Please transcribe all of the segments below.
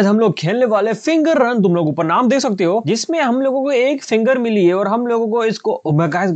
आज हम लोग खेलने वाले फिंगर रन तुम लोग ऊपर नाम दे सकते हो जिसमें हम लोगों को एक फिंगर मिली है और हम लोगों को इसको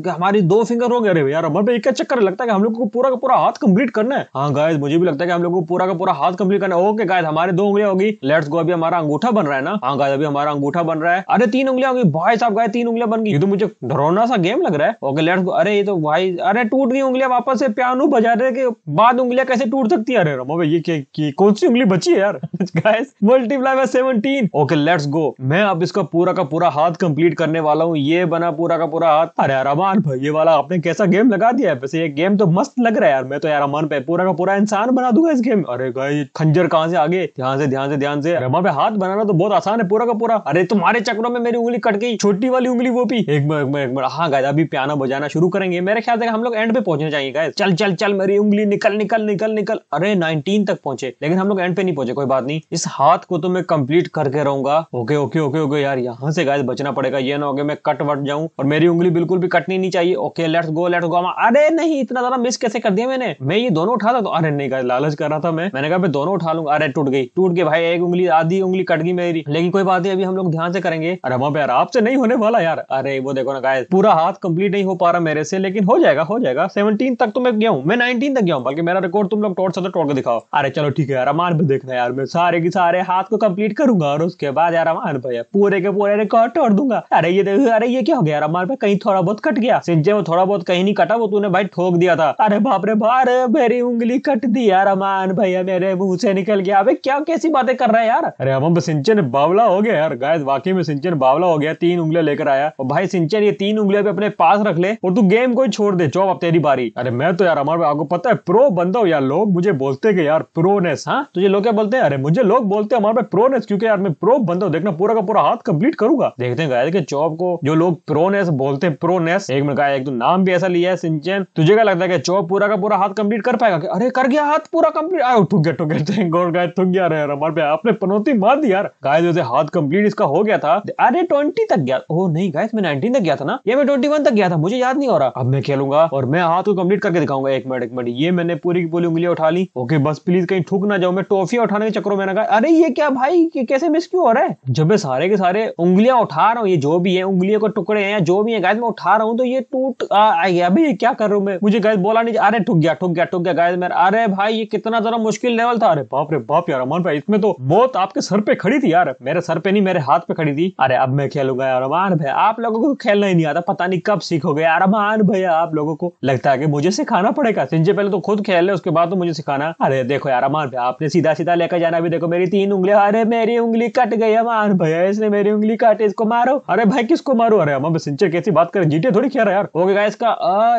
हमारी दो फिंगर हो गए अरे यार हमारे एक चक्कर लगता है कि हम लोग को पूरा का पूरा हाथ कंप्लीट करना है हाँ गायज मुझे भी लगता है कि हम लोग को पूरा का पूरा हाथ कम्प्लीट करना है ओके गायस हमारे दो उंगलियां होगी लेट्स गो अभी हमारा अंगूठा बन रहा है ना हाँ गाय अभी हमारा अंगूठा बन रहा है अरे तीन उंगलियां होगी भाई साहब गाय तीन उंगलियां बन गई तो मुझे डरोना सा गेम लग रहा है ओके लेट्स गो अरे ये तो भाई अरे टूट गई उंगलियां वापस से प्यानू बजा रहे के बाद उंगलियां कैसे टूट सकती है अरे रमो ये कौन सी उंगली बची है यार guys multiply live seventeen okay let's go मैं अब इसका पूरा का पूरा हाथ कंप्लीट करने वाला हूँ ये बना पूरा का पूरा हाथ अरे अरमान भाई ये वाला आपने कैसा गेम लगा दिया है वैसे ये गेम तो मस्त लग रहा है यार मैं तो यार अरमान पे पूरा का पूरा इंसान बना दूंगा इस गेम अरे भाई खंजर कहाँ से आगे ध्यान से ध्यान से ध्यान से अरमान पे हाथ बनाना तो बहुत आसान है पूरा का पूरा अरे तुम्हारे चक्रों में मेरी उंगली कट गई छोटी वाली उंगली वो भी एक बार एक बार हाँ गाय अभी पियानो बजाना शुरू करेंगे मेरे ख्याल से हम लोग एंड पे पहुंचने चाहिए गाय चल चल चल मेरी उंगली निकल निकल निकल निकल अरे नाइनटीन तक पहुंचे लेकिन हम लोग एंड पे नहीं पहुंचे कोई बात नहीं इस हाथ को तो मैं कंप्लीट करके रहूंगा ओके ओके ओके ओके यार यहाँ से गाइस बचना पड़ेगा ये ना हो मैं कट वट जाऊँ और मेरी उंगली बिल्कुल भी कटनी नहीं चाहिए okay let's go let's go अरे नहीं इतना ज्यादा मिस कैसे कर दिया मैंने मैं ये दोनों उठा था तो अरे नहीं गाइस लालच कर रहा था मैं मैंने कहा मैं दोनों उठा लूंगा अरे टूट गई टूट गई भाई एक उंगली आधी उंगली कट गई मेरी लेकिन कोई बात नहीं अभी हम लोग ध्यान से करेंगे अरे हम यार आपसे नहीं होने वाला यार अरे वो देखो ना गाइस पूरा हाथ कंप्लीट नहीं हो पा रहा मेरे से लेकिन हो जाएगा हो जाएगा सेवनटीन तक तो मैं गया हूँ मैं नाइनटीन तक गया हूँ बल्कि मेरा रिकॉर्ड तुम लोग टोट सकते तो टोट के दिखाओ अरे चलो ठीक है यार मार भी देखना यार मैं सारे की सारे हाथ को कंप्लीट करूंगा और उसके बाद यार अमान भैया पूरे के पूरे रिकॉर्ड तोड़ दूंगा अरे ये देखो अरे ये क्या हो गया अमान भाई कहीं थोड़ा बहुत कट गया सिंजे में थोड़ा बहुत कहीं नहीं कटा वो तूने भाई ठोक दिया था अरे बाप रे बार मेरी उंगली कट दी यार अमान भैया मेरे मुंह से निकल गया अबे क्या कैसी बातें कर रहा है यार अरे अमन सिंचन बावला हो गया यार गाय वाकई में सिंचन बावला हो गया तीन उंगलियां लेकर आया और भाई सिंचन ये तीन उंगलियां भी अपने पास रख ले और तू गेम को छोड़ दे चौब अब तेरी बारी अरे मैं तो यार अमर आपको पता है प्रो बंदा हो यार लोग मुझे बोलते कि यार प्रोनेस हाँ तुझे लोग क्या बोलते हैं अरे मुझे लोग बोलते हैं अमर मैं प्रोनेस क्योंकि यार मैं प्रो बंदा हूँ देखना पूरा का पूरा हाथ कंप्लीट करूंगा देखते हैं गाय के चौप को जो लोग प्रोनेस बोलते हैं प्रोनेस एक मिनट गाय एक तो नाम भी ऐसा लिया है सिंचन तुझे क्या लगता है कि चौप पूरा का पूरा हाथ कंप्लीट कर पाएगा अरे कर गया हाथ पूरा कंप्लीट आयो ठुक गया ठुक गया गौर गाय ठुक गया यार हमारे पे आपने पनौती मार दी यार गाय जैसे हाथ कंप्लीट इसका हो गया था अरे ट्वेंटी तक गया ओ नहीं गाय मैं नाइनटीन तक गया था ना ये मैं ट्वेंटी तक गया था मुझे याद नहीं हो रहा अब मैं खेलूंगा और मैं हाथ को कंप्लीट करके दिखाऊंगा एक मिनट एक मिनट ये मैंने पूरी की पूरी उंगलियां उठा ली ओके बस प्लीज कहीं ठुक ना जाओ मैं टॉफी उठाने के चक्रो मैंने कहा अरे ये क्या रहा भाई कि कैसे मिस क्यों हो रहा है जब मैं सारे के सारे उंगलियां उठा रहा हूँ ये जो भी है उंगलियों के टुकड़े हैं या जो भी है गायद मैं उठा रहा हूँ तो ये टूट गया अभी क्या कर रहा हूँ मैं मुझे गायद बोला नहीं अरे ठुक गया ठुक गया ठुक गया गायद मेरा अरे भाई ये कितना ज्यादा मुश्किल लेवल था अरे बाप रे बाप यार अमन भाई इसमें तो मौत आपके सर पे खड़ी थी यार मेरे सर पे नहीं मेरे हाथ पे खड़ी थी अरे अब मैं खेलूंगा यार अमान भाई आप लोगों को खेलना ही नहीं आता पता नहीं कब सीखोगे यार अमान भाई आप लोगों को लगता है कि मुझे सिखाना पड़ेगा सिंजे पहले तो खुद खेल ले उसके बाद तो मुझे सिखाना अरे देखो यार अमान भाई आपने सीधा सीधा लेकर जाना अभी देखो मेरी तीन उंगलियां अरे मेरी उंगली कट गई है मार भैया इसने मेरी उंगली काटी इसको मारो अरे भाई किसको मारो अरे हम सिंचर कैसी बात करें जीटे थोड़ी खेल रहा यार ओके गाइस का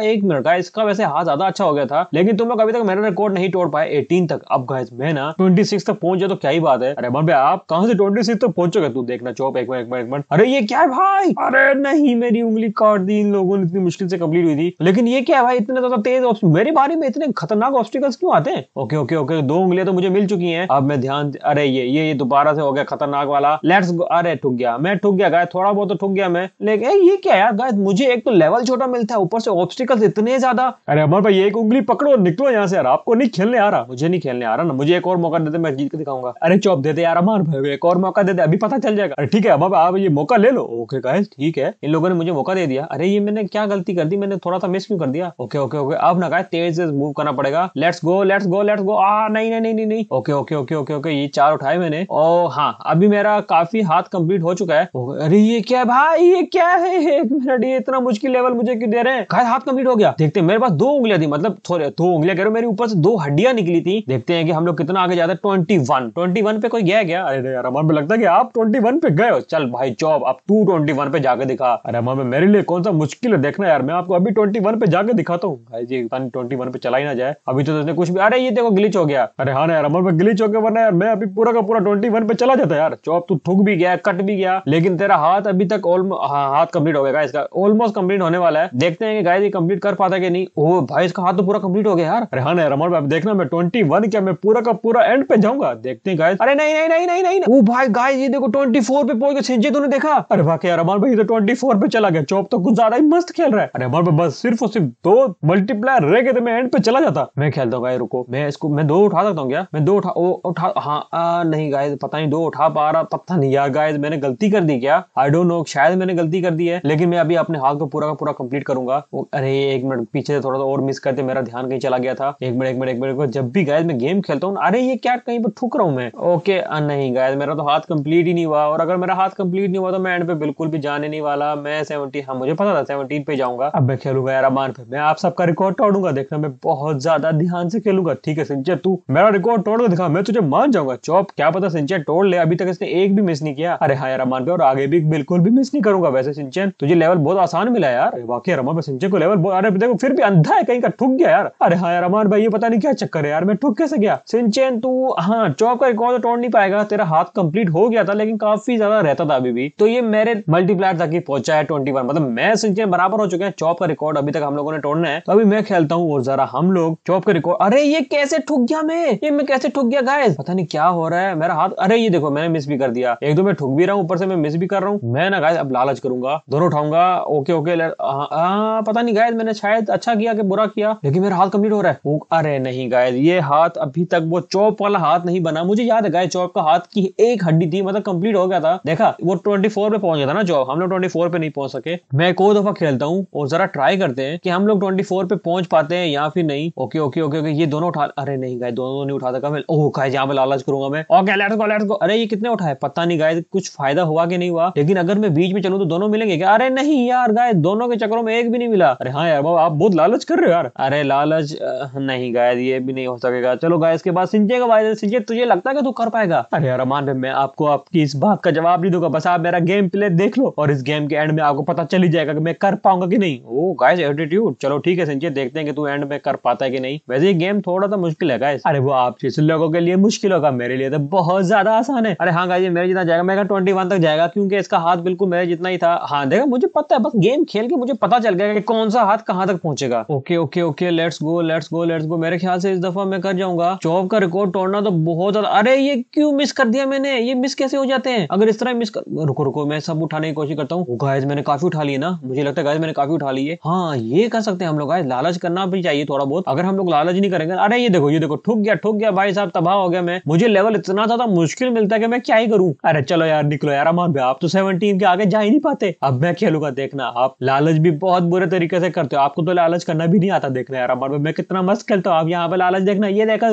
एक मिनट गाइस का वैसे हाथ ज्यादा अच्छा हो गया था लेकिन तुम लोग अभी तक मेरा रिकॉर्ड नहीं तोड़ पाए एटीन तक अब गाइस मैं ना ट्वेंटी सिक्स तक पहुंच जाए तो क्या ही बात है अरे अमन भाई आप कहा से ट्वेंटी सिक्स तक पहुंचोगे तू देखना चौप एक मिनट एक मिनट एक मिनट अरे ये क्या है भाई अरे नहीं मेरी उंगली काट दी इन लोगों ने इतनी मुश्किल से कम्प्लीट हुई थी लेकिन ये क्या है भाई इतने ज्यादा तेज मेरे बारे में इतने खतरनाक ऑब्स्टिकल्स क्यों आते हैं ओके ओके ओके दो उंगलियां तो मुझे मिल चुकी हैं अब मैं ध्यान अरे ये ये ये ये दोबारा से हो गया खतरनाक वाला लेट्स अरे ठुक गया मैं ठुक गया गाय थोड़ा बहुत तो ठुक गया मैं लेकिन ये क्या यार गाय मुझे एक तो लेवल छोटा मिलता है ऊपर से ऑब्स्टिकल इतने ज्यादा अरे अमर भाई एक उंगली पकड़ो निकलो यहाँ से यार आपको नहीं खेलने आ रहा मुझे नहीं खेलने आ रहा ना मुझे एक और मौका देते मैं जीत के दिखाऊंगा अरे चौप देते यार अमर भाई एक और मौका देते अभी पता चल जाएगा अरे ठीक है अमर आप ये मौका ले लो ओके गाय ठीक है इन लोगों ने मुझे मौका दे दिया अरे ये मैंने क्या गलती कर दी मैंने थोड़ा सा मिस क्यों कर दिया ओके ओके ओके अब ना गाय तेज मूव करना पड़ेगा let's go let's go let's go आ नहीं नहीं नहीं नहीं okay okay okay okay okay ये चार उठाए मैंने मैंने और हाँ अभी मेरा काफी हाथ कंप्लीट हो चुका है अरे ये क्या है भाई ये क्या है एक मिनट ये इतना मुश्किल लेवल मुझे क्यों दे रहे हैं हाथ कंप्लीट हो गया देखते हैं मेरे पास दो उंगलियां थी मतलब थोड़े दो उंगलियां कह रहे मेरे ऊपर से दो हड्डियां निकली थी देखते हैं कि हम लोग कितना आगे जाते हैं ट्वेंटी वन ट्वेंटी वन पे कोई गया क्या अरे यार अमन पे लगता है कि आप ट्वेंटी वन पे गए हो चल भाई जॉब अब टू ट्वेंटी वन पे जाके दिखा अरे अमन मेरे लिए कौन सा मुश्किल है देखना यार मैं आपको अभी ट्वेंटी वन पे जाके दिखाता हूँ भाई जी ट्वेंटी वन पे चला ही ना जाए अभी तो तुमने कुछ भी अरे ये देखो ग्लिच हो गया अरे हाँ यार अमन पे ग्लिच हो गया वरना यार मैं अभी पूरा का पूरा ट्वेंटी वन पे चला जाता यार चौप तू थक भी गया कट भी गया लेकिन तेरा हाथ अभी तक हाँ, हाथ कंप्लीट हो गया इसका ऑलमोस्ट कंप्लीट होने वाला है देखते हैं गाय गाइस ये कंप्लीट कर पाता कि नहीं ओ भाई इसका हाथ तो पूरा कंप्लीट हो गया यार रेहान है रमन भाई देखना मैं ट्वेंटी वन क्या मैं पूरा का पूरा एंड पे जाऊंगा देखते हैं गाय अरे नहीं नहीं नहीं नहीं नहीं ओ भाई गाय ये देखो ट्वेंटी फोर पे पहुंच गया छिंजे तूने देखा अरे वाकई यार रमन भाई तो ट्वेंटी फोर पे चला गया चौप तो कुछ ज्यादा ही मस्त खेल रहा है अरे रमन भाई बस सिर्फ और सिर्फ दो मल्टीप्लायर रह गए थे मैं एंड पे चला जाता मैं खेलता हूँ गाय रुको मैं इसको मैं दो उठा सकता हूँ क्या मैं दो उठा उठा हाँ नहीं नहीं गाइज पता नहीं दो उठा पा रहा पता नहीं यार गाइज मैंने गलती कर दी क्या आई डोंट नो शायद मैंने गलती कर दी है लेकिन मैं अभी अपने हाथ को पूरा का पूरा कंप्लीट करूंगा अरे एक मिनट पीछे थोड़ा सा और मिस करते मेरा ध्यान कहीं चला गया था एक मिनट एक मिनट एक मिनट जब भी गायज मैं गेम खेलता हूँ अरे ये क्या कहीं पर ठुक रहा हूँ मैं ओके नहीं गायज मेरा तो हाथ कंप्लीट ही नहीं हुआ और अगर मेरा हाथ कंप्लीट नहीं हुआ तो मैं एंड पे बिल्कुल भी जाने नहीं वाला मैं सेवनटीन हाँ मुझे पता था सेवनटीन पे जाऊंगा अब मैं खेलूंगा यार मान पे मैं आप सबका रिकॉर्ड तोड़ूंगा देखना मैं बहुत ज्यादा ध्यान से खेलूंगा ठीक है संजय तू मेरा रिकॉर्ड तोड़ दिखा मैं तुझे मान जाऊंगा चौप क्या होता सिंचन तोड़ ले अभी तक इसने एक भी मिस नहीं किया अरे हाँ यार मान पे और आगे भी बिल्कुल भी मिस नहीं करूंगा वैसे सिंचन तुझे लेवल बहुत आसान मिला यार वाकई रमान भाई सिंचन को लेवल अरे देखो फिर भी अंधा है कहीं का ठुक गया यार अरे हाँ यार रमान भाई ये पता नहीं क्या चक्कर है यार मैं ठुक कैसे गया सिंचन तू हाँ चौक का रिकॉर्ड तो तोड़ नहीं पाएगा तेरा हाथ कंप्लीट हो गया था लेकिन काफी ज्यादा रहता था अभी भी तो ये मेरे मल्टीप्लायर तक ही पहुंचा है ट्वेंटी मतलब मैं सिंचन बराबर हो चुके हैं चौप का रिकॉर्ड अभी तक हम लोगों ने तोड़ना है तो अभी मैं खेलता हूँ और जरा हम लोग चौप का रिकॉर्ड अरे ये कैसे ठुक गया मैं ये मैं कैसे ठुक गया गाय पता नहीं क्या हो रहा है मेरा मेरा हाथ अरे ये देखो मैंने मिस भी कर दिया एक दो मैं ठुक भी रहा हूँ ऊपर से मैं मिस भी कर रहा हूँ मैं ना गाय अब लालच करूंगा दोनों उठाऊंगा ओके ओके पता नहीं गाय मैंने शायद अच्छा किया कि बुरा किया लेकिन मेरा हाथ कंप्लीट हो रहा है अरे नहीं गाय ये हाथ अभी तक वो चौप वाला हाथ नहीं बना मुझे याद है गाय चौप का हाथ की एक हड्डी थी मतलब कंप्लीट हो गया था देखा वो ट्वेंटी फोर पे पहुंच गया था ना चौप हम लोग ट्वेंटी फोर पे नहीं पहुंच सके मैं एक और दफा खेलता हूँ और जरा ट्राई करते हैं कि हम लोग ट्वेंटी फोर पे पहुंच पाते हैं या फिर नहीं ओके ओके ओके ये दोनों उठा अरे नहीं गाय दोनों नहीं उठा था मैं ओह oh गाय यहाँ पे लालच करूंगा मैं okay let's go let's go अरे ये कितने उठाए पता नहीं गाय कुछ फायदा हुआ कि नहीं हुआ लेकिन अगर मैं बीच में चलूं तो दोनों मिलेंगे क्या अरे नहीं यार गाय दोनों के चक्रों में एक भी नहीं मिला अरे हाँ यार बाबा आप बहुत लालच कर रहे हो यार अरे लालच नहीं गाय ये भी नहीं हो सकेगा चलो गाय इसके बाद सिंचे का वायरल सिंचे तुझे लगता है कि तू कर पाएगा अरे यार अमान मैं आपको आपकी इस बात का जवाब नहीं दूंगा बस आप मेरा गेम प्ले देख लो और इस गेम के एंड में आपको पता चली जाएगा कि मैं कर पाऊंगा कि नहीं ओ गाय एटीट्यूड चलो ठीक है संजय देखते हैं कि तू एंड में कर पाता है कि नहीं वैसे ये गेम थोड़ा सा मुश्किल है गाय अरे वो आप जिस लोगों के लिए मुश्किल होगा मेरे लिए तो बहुत बहुत ज्यादा आसान है अरे हाँ गाइज मेरे जितना जाएगा मैं ट्वेंटी वन तक जाएगा क्योंकि इसका हाथ बिल्कुल मेरे जितना ही था हाँ देखा मुझे पता है बस गेम खेल के मुझे पता चल गया कि कौन सा हाथ कहाँ तक पहुंचेगा okay okay okay let's go let's go let's go मेरे ख्याल से इस दफा मैं कर जाऊंगा चौब का रिकॉर्ड तोड़ना तो बहुत ज्यादा अरे ये क्यों मिस कर दिया मैंने ये मिस कैसे हो जाते हैं अगर इस तरह मिस कर रुको रुको मैं सब उठाने की कोशिश करता हूँ गायज oh, मैंने काफी उठा लिया ना मुझे लगता है गायज मैंने काफी उठा ली हाँ ये कर सकते हैं हम लोग गाइज लालच करना भी चाहिए थोड़ा बहुत अगर हम लोग लालच नहीं करेंगे अरे ये देखो ये देखो ठुक गया ठुक गया भाई साहब तबाह हो गया मैं मुझे लेवल इतना था ज्यादा मुश्किल मिलता है कि मैं क्या ही करूं अरे चलो यार निकलो यार अमान भाई आप तो सेवनटीन के आगे जा ही नहीं पाते अब मैं खेलूंगा देखना आप लालच भी बहुत बुरे तरीके से करते हो आपको तो लालच करना भी नहीं आता देखना यार अमान भाई मैं कितना मस्त खेलता हूँ आप यहाँ पे लालच देखना ये देखा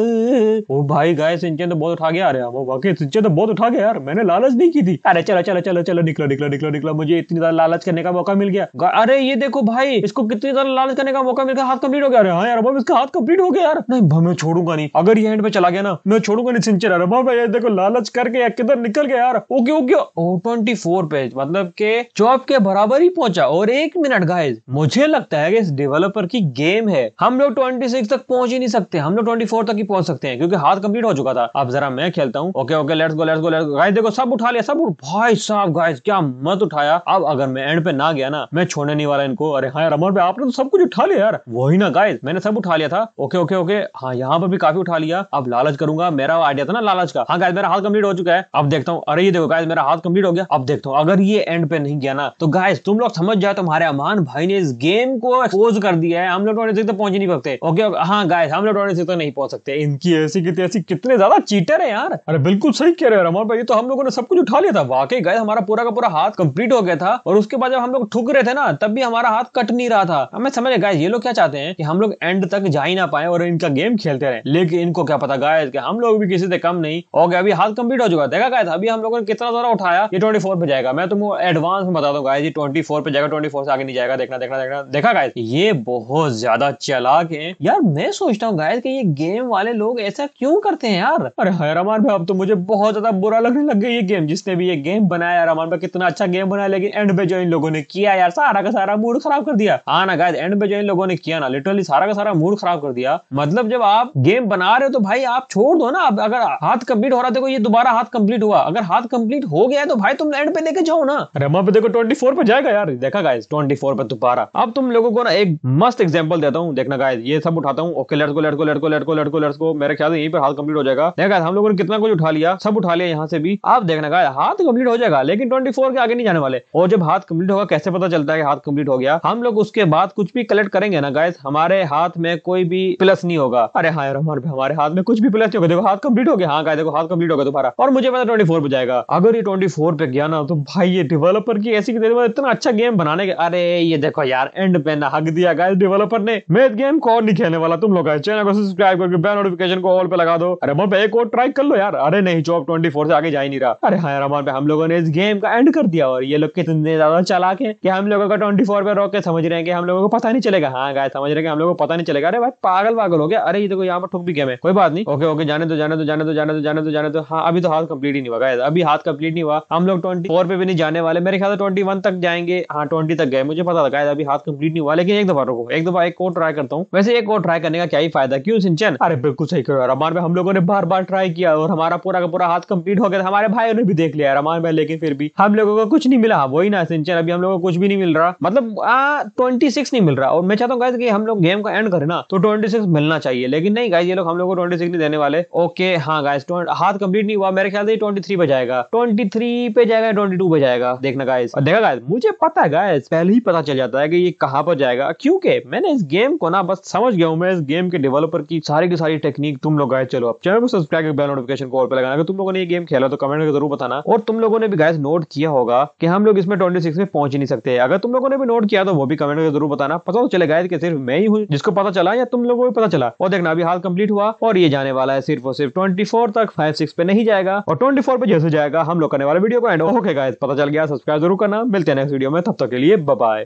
वो भाई गाय सिंचे तो बहुत उठा गया अरे वो वाकई सिंचे तो बहुत उठा गया यार मैंने लालच नहीं की थी अरे चलो चलो चलो चलो निकलो निकलो निकलो निकलो मुझे इतनी ज्यादा लालच करने का मौका मिल गया अरे ये देखो भाई इसको कितनी ज्यादा लालच करने का मौका मिल गया हाथ कंप्लीट हो गया अरे हाँ यार इसका हाथ कंप्लीट हो गया यार नहीं मैं छोड़ूंगा नहीं अगर ये एंड में चला गया ना मैं छोड़ूंगा नहीं सिंचन अरे भाई देखो लालच करके या किधर निकल गया यार okay okay oh twenty four page मतलब के चौप के बराबर ही पहुंचा और एक मिनट गाइज मुझे लगता है कि इस डेवलपर की गेम है हम लोग ट्वेंटी सिक्स तक पहुंच ही नहीं सकते हम लोग ट्वेंटी फोर तक ही पहुंच सकते हैं क्योंकि हाथ कंप्लीट हो चुका था अब जरा मैं खेलता हूँ okay okay let's go let's go let's guys देखो सब उठा लिया सब उठ भाई साहब गाइज क्या मत उठाया अब अगर मैं एंड पे ना गया ना मैं छोड़ने नहीं वाला इनको अरे हाँ यार अमर पे आपने तो सब कुछ उठा लिया यार वही ना गाइज मैंने सब उठा लिया था ओके ओके ओके हाँ यहाँ पर भी काफी उठा लिया अब लालच करूंगा मेरा आइडिया था ना लालच का हाँ, हाँ गाइस मेरा हाथ कंप्लीट हो चुका है अब देखता हूँ अरे ये देखो गाइस मेरा हाथ कंप्लीट हो गया अब देखता हूँ अगर ये एंड पे नहीं गया ना तो गाइस तुम लोग समझ जाओ तुम्हारे अमान भाई ने इस गेम को एक्सपोज कर दिया है हम लोग ट्वेंटी सिक्स तक तो पहुंच नहीं सकते ओके हाँ गाइस हम लोग ट्वेंटी सिक्स तक तो नहीं पहुंच सकते इनकी ऐसी कितनी ऐसी कितने ज्यादा चीटर है यार अरे बिल्कुल सही कह रहे हो अमान भाई तो हम लोगों ने सब कुछ उठा लिया था वाकई गाइस हमारा पूरा का पूरा हाथ कंप्लीट हो गया था और उसके बाद जब हम लोग ठुक रहे थे ना तब भी हमारा हाथ कट नहीं रहा था हमें समझ गए ये लोग क्या चाहते हैं कि हम लोग एंड तक जा ही ना पाए और इनका गेम खेलते रहे लेकिन इनको क्या पता गाय हम लोग भी किसी से कम नहीं गया अभी हाथ कंप्लीट हो चुका देखा गाइस अभी हम लोगों ने कितना सारा उठाया ये 24 पे जाएगा मैं तुम्हें एडवांस में बता दूं जी ट्वेंटी 24 पे जाएगा 24 से आगे नहीं जाएगा देखना देखना देखना देखा गाय ये बहुत ज्यादा चालाक है यार मैं सोचता हूँ गाइस कि ये गेम वाले लोग ऐसा क्यों करते हैं यार अरे है रमान भाई अब तो मुझे बहुत ज्यादा बुरा लगने लग गया ये गेम जिसने भी ये गेम बनाया रमान भाई कितना अच्छा गेम बनाया लेकिन एंड पे जो इन लोगों ने किया यार सारा का सारा मूड खराब कर दिया हाँ ना गाय एंड पे जो इन लोगों ने किया ना लिटरली सारा का सारा मूड खराब कर दिया मतलब जब आप गेम बना रहे हो तो भाई आप छोड़ दो ना अगर हाथ कंप्लीट हो रहा देखो ये दोबारा हाथ कंप्लीट हुआ अगर हाथ कंप्लीट हो गया है तो भाई तुम एंड पे देखे जाओ ना रमा पे देखो ट्वेंटी पे जाएगा यार देखा गाइस ट्वेंटी पे दोबारा अब तुम लोगों को ना एक मस्त एग्जाम्पल देता हूँ देखना गाइस ये सब उठाता हूँ okay let's go let's go let's go let's go let's go let's go मेरे ख्याल से यहीं पर हाथ कंप्लीट हो जाएगा देखा हम लोगों ने कितना कुछ उठा लिया सब उठा लिया यहाँ से भी आप देखना गाइस हाथ कंप्लीट हो जाएगा लेकिन ट्वेंटी के आगे नहीं जाने वाले और जब हाथ कंप्लीट होगा कैसे पता चलता है हाथ कंप्लीट हो गया हम लोग उसके बाद कुछ भी कलेक्ट करेंगे ना गाइस हमारे हाथ में कोई भी प्लस नहीं होगा अरे हाँ यार हमारे हमारे हाथ में कुछ भी प्लस नहीं होगा देखो हाथ कंप्लीट हो गया हाँ गाय देखो हाथ कंप्लीट होगा तुम्हारा और मुझे पता ट्वेंटी फोर पे जाएगा अगर ये ट्वेंटी फोर पे गया ना तो भाई ये डेवलपर की ऐसी देर में इतना अच्छा गेम बनाने के अरे ये देखो यार एंड पे ना हक दिया गाइस डेवलपर ने मैं गेम को और नहीं खेलने वाला तुम लोग चैनल को सब्सक्राइब करके बेल नोटिफिकेशन को ऑल पे लगा दो अरे पे एक और ट्राई कर लो यार अरे नहीं जॉब ट्वेंटी फोर से आगे जा ही नहीं रहा अरे हाँ यार हमारे पे हम लोगों ने इस गेम का एंड कर दिया और ये लोग कितने ज्यादा चलाक है कि हम लोगों का ट्वेंटी फोर पे रोक के समझ रहे हैं कि हम लोगों को पता नहीं चलेगा हाँ गाय समझ रहे हैं कि हम लोगों को पता नहीं चलेगा अरे भाई पागल पागल हो गया अरे ये तो यहाँ पर ठुक भी गेम है कोई बात नहीं ओके ओके जाने तो जाने तो जाने तो जाने तो जाने तो जाने तो हाँ अभी तो हाथ कंप्लीट ही नहीं हुआ अभी हाथ कंप्लीट नहीं हुआ हम लोग ट्वेंटी फोर पे भी नहीं जाने वाले मेरे ख्याल से ट्वेंटी वन तक जाएंगे हाँ ट्वेंटी तक गए मुझे पता लगा अभी हाथ कंप्लीट नहीं हुआ लेकिन एक दफा रुको एक दफा एक और ट्राई करता हूँ वैसे एक और ट्राई करने का क्या ही फायदा क्यों सिंचन अरे बिल्कुल सही करो यार अमान में हम लोगों ने बार बार ट्राई किया और हमारा पूरा का पूरा हाथ कंप्लीट हो गया था हमारे भाई ने भी देख लिया रमान में लेकिन फिर भी हम लोगों को कुछ नहीं मिला हाँ, वही ना सिंचन अभी हम लोगों को कुछ भी नहीं मिल रहा मतलब ट्वेंटी सिक्स नहीं मिल रहा और मैं चाहता हूँ कि हम लोग गेम का एंड करें ना तो ट्वेंटी सिक्स मिलना चाहिए लेकिन नहीं गाइज ये लोग हम लोग को ट्वेंटी सिक्स नहीं देने वाले ओके हाँ गाइज हाथ कंप्लीट नहीं हुआ मेरे ख्याल से ट्वेंटी थ्री पे जाएगा ट्वेंटी थ्री पे जाएगा ट्वेंटी टू पे जाएगा देखना गाइस और देखा गाइस मुझे पता है गाइस पहले ही पता चल जाता है कि ये कहां पर जाएगा क्योंकि मैंने इस गेम को ना बस समझ गया हूं मैं इस गेम के डेवलपर की सारी की सारी टेक्निक तुम लोग गाय चलो अब चैनल को सब्सक्राइब कर बेल नोटिफिकेशन को और पे लगाना अगर तुम लोगों ने ये गेम खेला तो कमेंट में जरूर बताना और तुम लोगों ने भी गाइस नोट किया होगा कि हम लोग इसमें ट्वेंटी सिक्स में पहुंच ही नहीं सकते अगर तुम लोगों ने भी नोट किया तो वो भी कमेंट में जरूर बताना पता तो चले गाइस कि सिर्फ मैं ही हूँ जिसको पता चला या तुम लोगों को पता चला और देखना अभी हाल कंप्लीट हुआ और ये जाने वाला है सिर्फ और सिर्फ ट्वेंटी तक फाइव सिक्स पे नहीं जाएगा और ट्वेंटी फोर पे जैसे जाएगा हम लोग करने वाले वीडियो को एंड ओके गाइस पता चल गया सब्सक्राइब जरूर करना मिलते हैं नेक्स्ट वीडियो में तब तक के लिए बाय